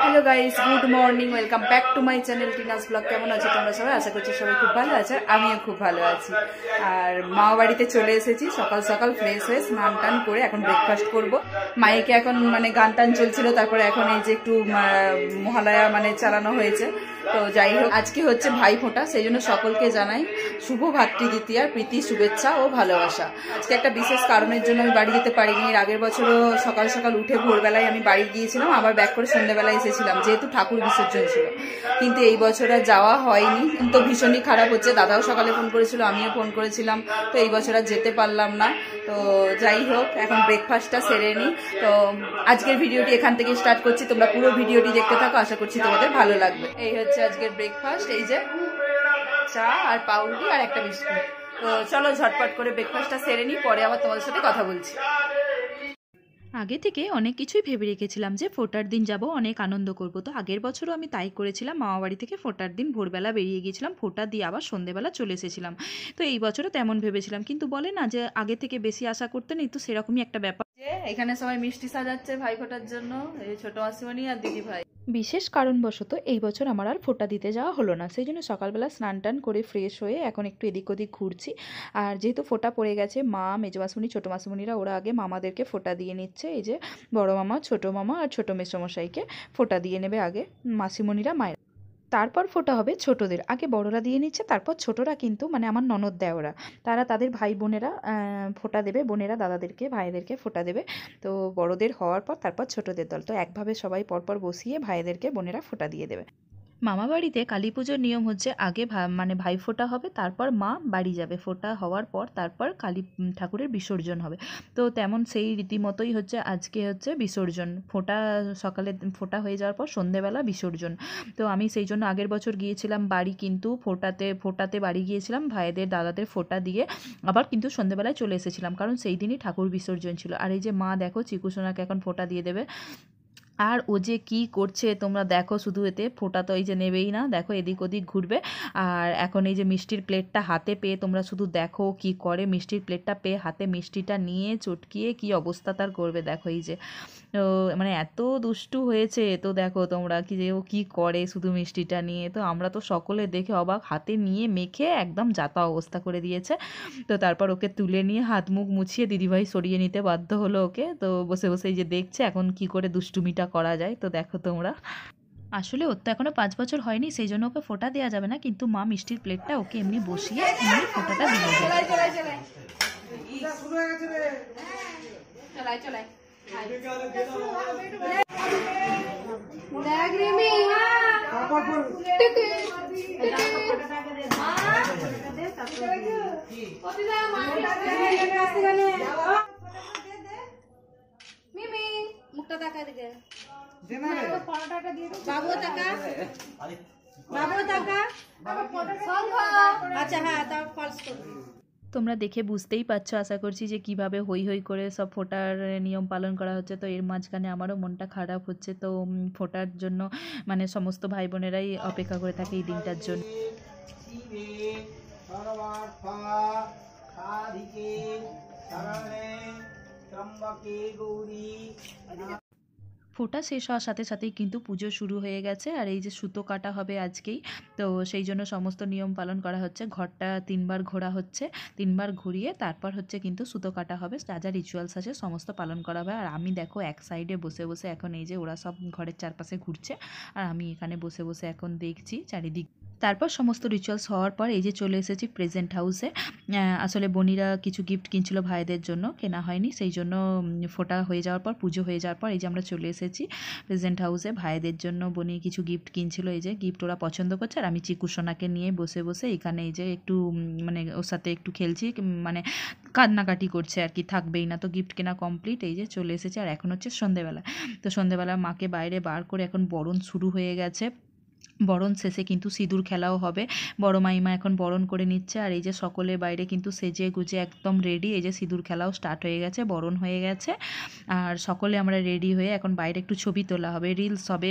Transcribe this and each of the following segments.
hello guys good morning welcome back to my channel Tina's blog কেমন আছো তোমরা সবাই আশা করছি সবাই খুব ভালো আছে আমিও খুব ভালো আছি আর মা বাড়িতে চলে এসেছি সকাল সকাল ফ্রেশ হয়ে স্নান টান করে এখন ব্রেকফাস্ট করব মাইকে এখন মানে গান টান চলছিল তারপরে এখন এই যে একটু মহালয়া মানে চালানো হয়েছে তো যাই হোক আজকে হচ্ছে ভাই ফোঁটা সেই জন্য সকলকে জানাই শুভ ভাতৃ দ্বিতীয়ার প্রীতি শুভেচ্ছা ও ভালোবাসা আজকে একটা বিশেষ কারণের জন্য আমি বাড়ি যেতে পারিনি এর আগের বছরও সকাল সকাল উঠে ভোরবেলায় আমি বাড়ি গিয়েছিলাম আবার ব্যাক করে সন্ধ্যাবেলায় এসেছিলাম যেহেতু ঠাকুর বিসর্জন ছিল কিন্তু এই বছর আর যাওয়া হয়নি তো ভীষণই খারাপ হচ্ছে দাদাও সকালে ফোন করেছিল আমিও ফোন করেছিলাম তো এই বছর আর যেতে পারলাম না তো যাই হোক এখন ব্রেকফাস্টটা সেরে নিই তো আজকের ভিডিওটি এখান থেকে স্টার্ট করছি তোমরা পুরো ভিডিওটি দেখতে থাকো আশা করছি তোমাদের ভালো লাগবে এই হচ্ছে হচ্ছে আজকের ব্রেকফাস্ট এই যে চা আর পাউরুটি আর একটা বিস্কুট তো চলো ঝটপট করে ব্রেকফাস্টটা সেরে নিই পরে আবার তোমাদের সাথে কথা বলছি আগে থেকে অনেক কিছুই ভেবে রেখেছিলাম যে ফোটার দিন যাব অনেক আনন্দ করব তো আগের বছরও আমি তাই করেছিলাম মামা বাড়ি থেকে ফোটার দিন ভোরবেলা বেরিয়ে গিয়েছিলাম ফোটা দিয়ে আবার সন্ধেবেলা চলে এসেছিলাম তো এই বছরও তেমন ভেবেছিলাম কিন্তু বলে না যে আগে থেকে বেশি আশা করতে নেই তো সেরকমই একটা ব্যাপার এখানে সবাই মিষ্টি সাজাচ্ছে ভাই ফোটার জন্য এই ছোট আসিমনি আর দিদি ভাই বিশেষ কারণবশত এই বছর আমার আর ফোটা দিতে যাওয়া হলো না সেই জন্য সকালবেলা স্নান টান করে ফ্রেশ হয়ে এখন একটু এদিক ওদিক ঘুরছি আর যেহেতু ফোটা পড়ে গেছে মা মেজ মাসুনি ছোটো মাসুমনিরা ওরা আগে মামাদেরকে ফোটা দিয়ে নিচ্ছে এই যে বড় মামা ছোটো মামা আর ছোটো মেসমশাইকে ফোটা দিয়ে নেবে আগে মাসিমণিরা মায়ের তারপর ফোটা হবে ছোটদের আগে বড়রা দিয়ে নিচ্ছে তারপর ছোটরা কিন্তু মানে আমার ননদ ওরা তারা তাদের ভাই বোনেরা ফোটা দেবে বোনেরা দাদাদেরকে ভাইদেরকে ফোটা দেবে তো বড়দের হওয়ার পর তারপর ছোটদের দল তো একভাবে সবাই পরপর বসিয়ে ভাইদেরকে বোনেরা ফোটা দিয়ে দেবে মামা বাড়িতে কালী পুজোর নিয়ম হচ্ছে আগে মানে ভাই ফোঁটা হবে তারপর মা বাড়ি যাবে ফোঁটা হওয়ার পর তারপর কালী ঠাকুরের বিসর্জন হবে তো তেমন সেই রীতিমতোই হচ্ছে আজকে হচ্ছে বিসর্জন ফোঁটা সকালে ফোঁটা হয়ে যাওয়ার পর সন্ধেবেলা বিসর্জন তো আমি সেই জন্য আগের বছর গিয়েছিলাম বাড়ি কিন্তু ফোঁটাতে ফোঁটাতে বাড়ি গিয়েছিলাম ভাইদের দাদাদের ফোঁটা দিয়ে আবার কিন্তু সন্ধেবেলায় চলে এসেছিলাম কারণ সেই দিনই ঠাকুর বিসর্জন ছিল আর এই যে মা দেখো চিকুসোনাকে এখন ফোঁটা দিয়ে দেবে আর ও যে কী করছে তোমরা দেখো শুধু এতে ফোটা তো এই যে নেবেই না দেখো এদিক ওদিক ঘুরবে আর এখন এই যে মিষ্টির প্লেটটা হাতে পেয়ে তোমরা শুধু দেখো কি করে মিষ্টির প্লেটটা পেয়ে হাতে মিষ্টিটা নিয়ে চটকিয়ে কি অবস্থা তার করবে দেখো এই যে ও মানে এত দুষ্টু হয়েছে তো দেখো তোমরা কি যে ও কী করে শুধু মিষ্টিটা নিয়ে তো আমরা তো সকলে দেখে অবাক হাতে নিয়ে মেখে একদম যাতা অবস্থা করে দিয়েছে তো তারপর ওকে তুলে নিয়ে হাত মুখ মুছিয়ে দিদিভাই সরিয়ে নিতে বাধ্য হলো ওকে তো বসে বসে যে দেখছে এখন কি করে দুষ্টুমিটা করা যায় তো দেখো তোমরা আসলে ওর তো এখনও পাঁচ বছর হয়নি সেই জন্য ওকে ফোটা দেওয়া যাবে না কিন্তু মা মিষ্টির প্লেটটা ওকে এমনি বসিয়ে এমনি ফোটাটা দিয়ে চলাই চলাই डायग्री में মিমি মুখটা তাকা দিকে পরোটাটা দিয়ে বাবু তাকা বাবু তাকা আচ্ছা হ্যাঁ তাও ফলস করবি তোমরা দেখে বুঝতেই পারছো আশা করছি যে কিভাবে হই হই করে সব ফোটার নিয়ম পালন করা হচ্ছে তো এর মাঝখানে আমারও মনটা খারাপ হচ্ছে তো ফোটার জন্য মানে সমস্ত ভাই বোনেরাই অপেক্ষা করে থাকে এই দিনটার জন্য ফোটা শেষ হওয়ার সাথে সাথেই কিন্তু পুজো শুরু হয়ে গেছে আর এই যে সুতো কাটা হবে আজকেই তো সেই জন্য সমস্ত নিয়ম পালন করা হচ্ছে ঘরটা তিনবার ঘোরা হচ্ছে তিনবার ঘুরিয়ে তারপর হচ্ছে কিন্তু সুতো কাটা হবে যা যা রিচুয়ালস আছে সমস্ত পালন করা হবে আর আমি দেখো এক সাইডে বসে বসে এখন এই যে ওরা সব ঘরের চারপাশে ঘুরছে আর আমি এখানে বসে বসে এখন দেখছি চারিদিক তারপর সমস্ত রিচুয়ালস হওয়ার পর এই যে চলে এসেছি প্রেজেন্ট হাউসে আসলে বনিরা কিছু গিফট কিনছিল ভাইদের জন্য কেনা হয়নি সেই জন্য ফোটা হয়ে যাওয়ার পর পুজো হয়ে যাওয়ার পর এই যে আমরা চলে এসেছি প্রেজেন্ট হাউসে ভাইদের জন্য বনি কিছু গিফট কিনছিল এই যে গিফট ওরা পছন্দ করছে আর আমি চিকুসোনাকে নিয়ে বসে বসে এখানে এই যে একটু মানে ওর সাথে একটু খেলছি মানে কান্নাকাটি করছে আর কি থাকবেই না তো গিফট কেনা কমপ্লিট এই যে চলে এসেছে আর এখন হচ্ছে সন্ধেবেলা তো সন্ধেবেলা মাকে বাইরে বার করে এখন বরণ শুরু হয়ে গেছে বরণ শেষে কিন্তু সিঁদুর খেলাও হবে বড় মাইমা এখন বরণ করে নিচ্ছে আর এই যে সকলে বাইরে কিন্তু সেজে গুজে একদম রেডি এই যে সিঁদুর খেলাও স্টার্ট হয়ে গেছে বরণ হয়ে গেছে আর সকলে আমরা রেডি হয়ে এখন বাইরে একটু ছবি তোলা হবে রিলস হবে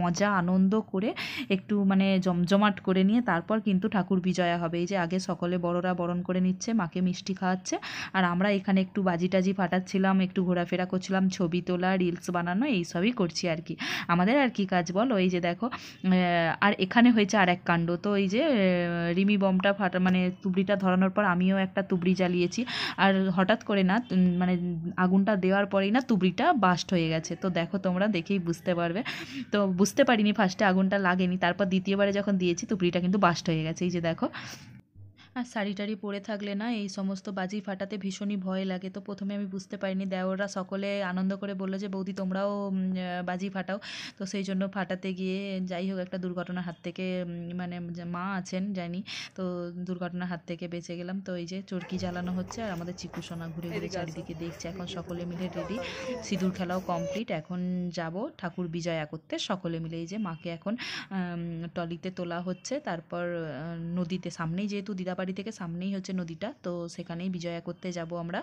মজা আনন্দ করে একটু মানে জমজমাট করে নিয়ে তারপর কিন্তু ঠাকুর বিজয়া হবে এই যে আগে সকলে বড়রা বরণ করে নিচ্ছে মাকে মিষ্টি খাওয়াচ্ছে আর আমরা এখানে একটু বাজি টাজি ফাটাচ্ছিলাম একটু ঘোরাফেরা করছিলাম ছবি তোলা রিলস বানানো এইসবই করছি আর কি আমাদের আর কি কাজ বল ওই যে দেখো আর এখানে হয়েছে আর এক কাণ্ড তো এই যে রিমি বমটা ফাটা মানে তুবড়িটা ধরানোর পর আমিও একটা তুবড়ি জ্বালিয়েছি আর হঠাৎ করে না মানে আগুনটা দেওয়ার পরেই না তুবড়িটা বাস্ট হয়ে গেছে তো দেখো তোমরা দেখেই বুঝতে পারবে তো বুঝতে পারিনি ফার্স্টে আগুনটা লাগেনি তারপর দ্বিতীয়বারে যখন দিয়েছি তুবড়িটা কিন্তু বাস্ট হয়ে গেছে এই যে দেখো আর শাড়ি টাড়ি পরে থাকলে না এই সমস্ত বাজি ফাটাতে ভীষণই ভয় লাগে তো প্রথমে আমি বুঝতে পারিনি দেওররা সকলে আনন্দ করে বললো যে বৌদি তোমরাও বাজি ফাটাও তো সেই জন্য ফাটাতে গিয়ে যাই হোক একটা দুর্ঘটনার হাত থেকে মানে মা আছেন জানি তো দুর্ঘটনার হাত থেকে বেঁচে গেলাম তো এই যে চরকি জ্বালানো হচ্ছে আর আমাদের চিকু সোনা ঘুরে ঘুরে চারিদিকে দেখছে এখন সকলে মিলে রেডি সিঁদুর খেলাও কমপ্লিট এখন যাব ঠাকুর বিজয়া করতে সকলে মিলে এই যে মাকে এখন টলিতে তোলা হচ্ছে তারপর নদীতে সামনেই যেহেতু দিদাবাড়ি বাড়ি থেকে সামনেই হচ্ছে নদীটা তো সেখানেই বিজয়া করতে যাব আমরা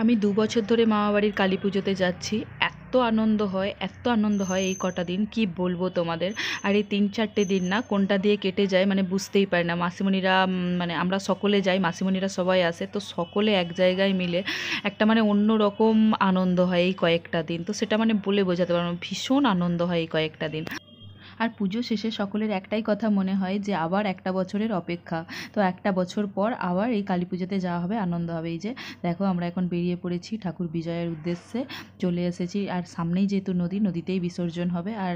আমি দু বছর ধরে মামাবাড়ির কালী পুজোতে যাচ্ছি এত আনন্দ হয় এত আনন্দ হয় এই কটা দিন কি বলবো তোমাদের আর এই তিন চারটে দিন না কোনটা দিয়ে কেটে যায় মানে বুঝতেই পারি না মাসিমণিরা মানে আমরা সকলে যাই মাসিমণিরা সবাই আসে তো সকলে এক জায়গায় মিলে একটা মানে অন্য রকম আনন্দ হয় এই কয়েকটা দিন তো সেটা মানে বলে বোঝাতে পারবো ভীষণ আনন্দ হয় এই কয়েকটা দিন আর পুজো শেষে সকলের একটাই কথা মনে হয় যে আবার একটা বছরের অপেক্ষা তো একটা বছর পর আবার এই কালী পুজোতে যাওয়া হবে আনন্দ হবে এই যে দেখো আমরা এখন বেরিয়ে পড়েছি ঠাকুর বিজয়ের উদ্দেশ্যে চলে এসেছি আর সামনেই যেহেতু নদী নদীতেই বিসর্জন হবে আর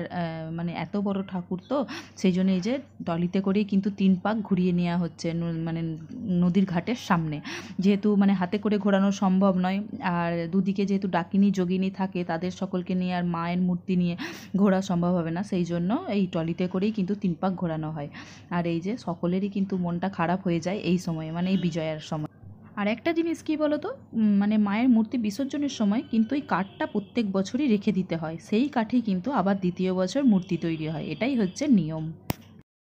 মানে এত বড় ঠাকুর তো সেই জন্য এই যে টলিতে করেই কিন্তু তিন পাক ঘুরিয়ে নেওয়া হচ্ছে মানে নদীর ঘাটের সামনে যেহেতু মানে হাতে করে ঘোরানো সম্ভব নয় আর দুদিকে যেহেতু ডাকিনী যোগিনী থাকে তাদের সকলকে নিয়ে আর মায়ের মূর্তি নিয়ে ঘোরা সম্ভব হবে না সেই জন্য এই ট্রলিতে করেই কিন্তু তিন পাক ঘোরানো হয় আর এই যে সকলেরই কিন্তু মনটা খারাপ হয়ে যায় এই সময়ে মানে এই বিজয়ার সময় আর একটা জিনিস কী বলো তো মানে মায়ের মূর্তি বিসর্জনের সময় কিন্তু ওই কাঠটা প্রত্যেক বছরই রেখে দিতে হয় সেই কাঠেই কিন্তু আবার দ্বিতীয় বছর মূর্তি তৈরি হয় এটাই হচ্ছে নিয়ম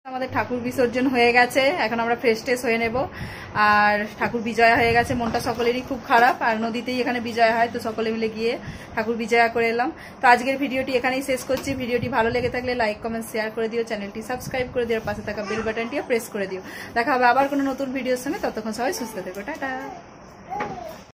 আমাদের ঠাকুর বিসর্জন হয়ে গেছে এখন আমরা ফ্রেশ টেস হয়ে নেব আর ঠাকুর বিজয়া হয়ে গেছে মনটা সকলেরই খুব খারাপ আর নদীতেই এখানে বিজয় হয় তো সকলে মিলে গিয়ে ঠাকুর বিজয়া করে এলাম তো আজকের ভিডিওটি এখানেই শেষ করছি ভিডিওটি ভালো লেগে থাকলে লাইক কমেন্ট শেয়ার করে দিও চ্যানেলটি সাবস্ক্রাইব করে দিও পাশে থাকা বেল বাটনটিও প্রেস করে দিও দেখা হবে আবার কোনো নতুন ভিডিওর সঙ্গে ততক্ষণ সবাই সুস্থ থেকো টাটা